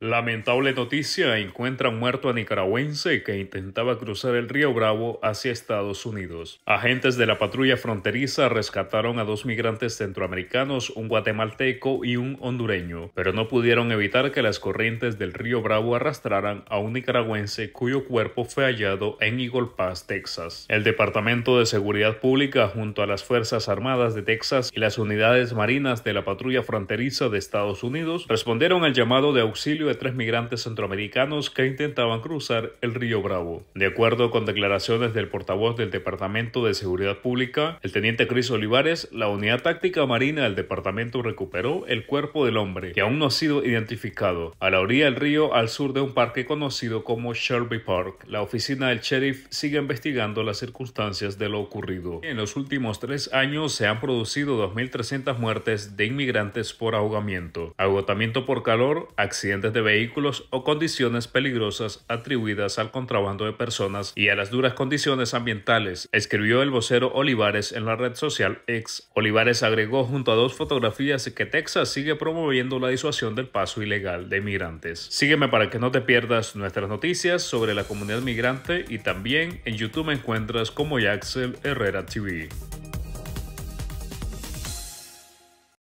Lamentable noticia, encuentran muerto a nicaragüense que intentaba cruzar el río Bravo hacia Estados Unidos. Agentes de la patrulla fronteriza rescataron a dos migrantes centroamericanos, un guatemalteco y un hondureño, pero no pudieron evitar que las corrientes del río Bravo arrastraran a un nicaragüense cuyo cuerpo fue hallado en Eagle Pass, Texas. El Departamento de Seguridad Pública, junto a las Fuerzas Armadas de Texas y las unidades marinas de la patrulla fronteriza de Estados Unidos, respondieron al llamado de auxilio de tres migrantes centroamericanos que intentaban cruzar el río Bravo. De acuerdo con declaraciones del portavoz del Departamento de Seguridad Pública, el teniente Cris Olivares, la unidad táctica marina del departamento recuperó el cuerpo del hombre, que aún no ha sido identificado, a la orilla del río al sur de un parque conocido como Shelby Park. La oficina del sheriff sigue investigando las circunstancias de lo ocurrido. En los últimos tres años se han producido 2.300 muertes de inmigrantes por ahogamiento, agotamiento por calor, accidentes de vehículos o condiciones peligrosas atribuidas al contrabando de personas y a las duras condiciones ambientales, escribió el vocero Olivares en la red social X. Olivares agregó junto a dos fotografías que Texas sigue promoviendo la disuasión del paso ilegal de migrantes. Sígueme para que no te pierdas nuestras noticias sobre la comunidad migrante y también en YouTube me encuentras como Yaxel Herrera TV.